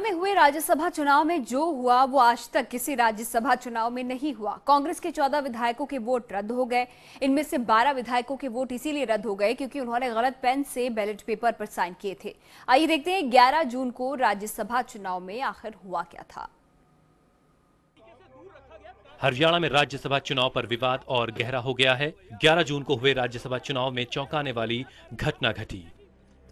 में हुए राज्यसभा चुनाव में जो हुआ वो आज तक किसी राज्यसभा चुनाव में नहीं हुआ कांग्रेस के 14 विधायकों के वोट रद्द हो गए इनमें से 12 विधायकों के वोट इसीलिए रद्द हो गए क्योंकि उन्होंने गलत पेन से बैलेट पेपर पर साइन किए थे आइए देखते हैं 11 जून को राज्यसभा चुनाव में आखिर हुआ क्या था हरियाणा में राज्यसभा चुनाव पर विवाद और गहरा हो गया है 11 जून को हुए राज्यसभा चुनाव में चौंकाने वाली घटना घटी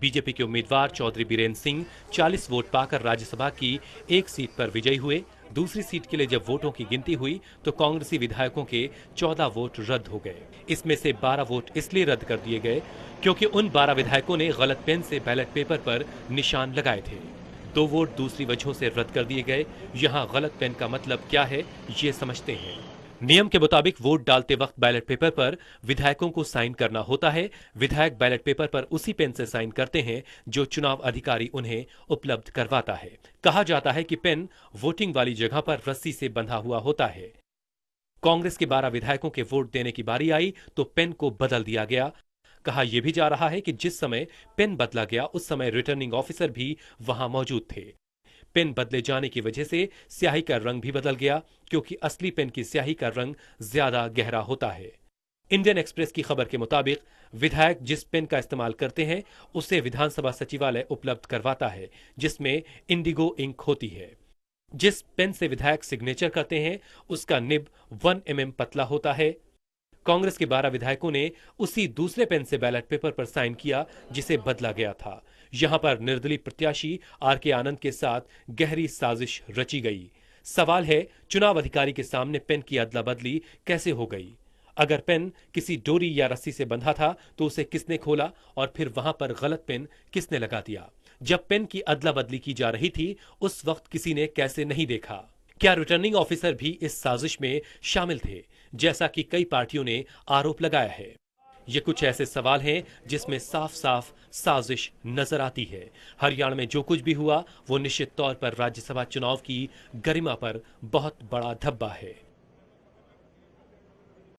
बीजेपी के उम्मीदवार चौधरी बीरेन्द्र सिंह 40 वोट पाकर राज्यसभा की एक सीट पर विजयी हुए दूसरी सीट के लिए जब वोटों की गिनती हुई तो कांग्रेसी विधायकों के 14 वोट रद्द हो गए इसमें से 12 वोट इसलिए रद्द कर दिए गए क्योंकि उन 12 विधायकों ने गलत पेन से बैलेट पेपर पर निशान लगाए थे दो वोट दूसरी वजहों से रद्द कर दिए गए यहाँ गलत पेन का मतलब क्या है ये समझते हैं नियम के मुताबिक वोट डालते वक्त बैलेट पेपर पर विधायकों को साइन करना होता है विधायक बैलेट पेपर पर उसी पेन से साइन करते हैं जो चुनाव अधिकारी उन्हें उपलब्ध करवाता है कहा जाता है कि पेन वोटिंग वाली जगह पर रस्सी से बंधा हुआ होता है कांग्रेस के बारह विधायकों के वोट देने की बारी आई तो पेन को बदल दिया गया कहा यह भी जा रहा है कि जिस समय पेन बदला गया उस समय रिटर्निंग ऑफिसर भी वहां मौजूद थे पेन बदले जाने की वजह से स्याही का रंग भी बदल गया क्योंकि असली पेन की स्याही का रंग ज्यादा गहरा होता है इंडियन एक्सप्रेस की खबर के मुताबिक विधायक जिस पेन का इस्तेमाल करते हैं उसे विधानसभा सचिवालय उपलब्ध करवाता है जिसमें इंडिगो इंक होती है जिस पेन से विधायक सिग्नेचर करते हैं उसका निब वन एम mm पतला होता है कांग्रेस के 12 विधायकों ने उसी दूसरे पेन से बैलेट पेपर पर साइन किया जिसे बदला गया था यहां पर निर्दलीय प्रत्याशी आर के आनंद के साथ गहरी साजिश रची गई सवाल है चुनाव अधिकारी के सामने पेन की अदला बदली कैसे हो गई अगर पेन किसी डोरी या रस्सी से बंधा था तो उसे किसने खोला और फिर वहां पर गलत पेन किसने लगा दिया जब पेन की अदला बदली की जा रही थी उस वक्त किसी ने कैसे नहीं देखा क्या रिटर्निंग ऑफिसर भी इस साजिश में शामिल थे जैसा कि कई पार्टियों ने आरोप लगाया है ये कुछ ऐसे सवाल हैं जिसमें साफ साफ साजिश नजर आती है हरियाणा में जो कुछ भी हुआ वो निश्चित तौर पर राज्यसभा चुनाव की गरिमा पर बहुत बड़ा धब्बा है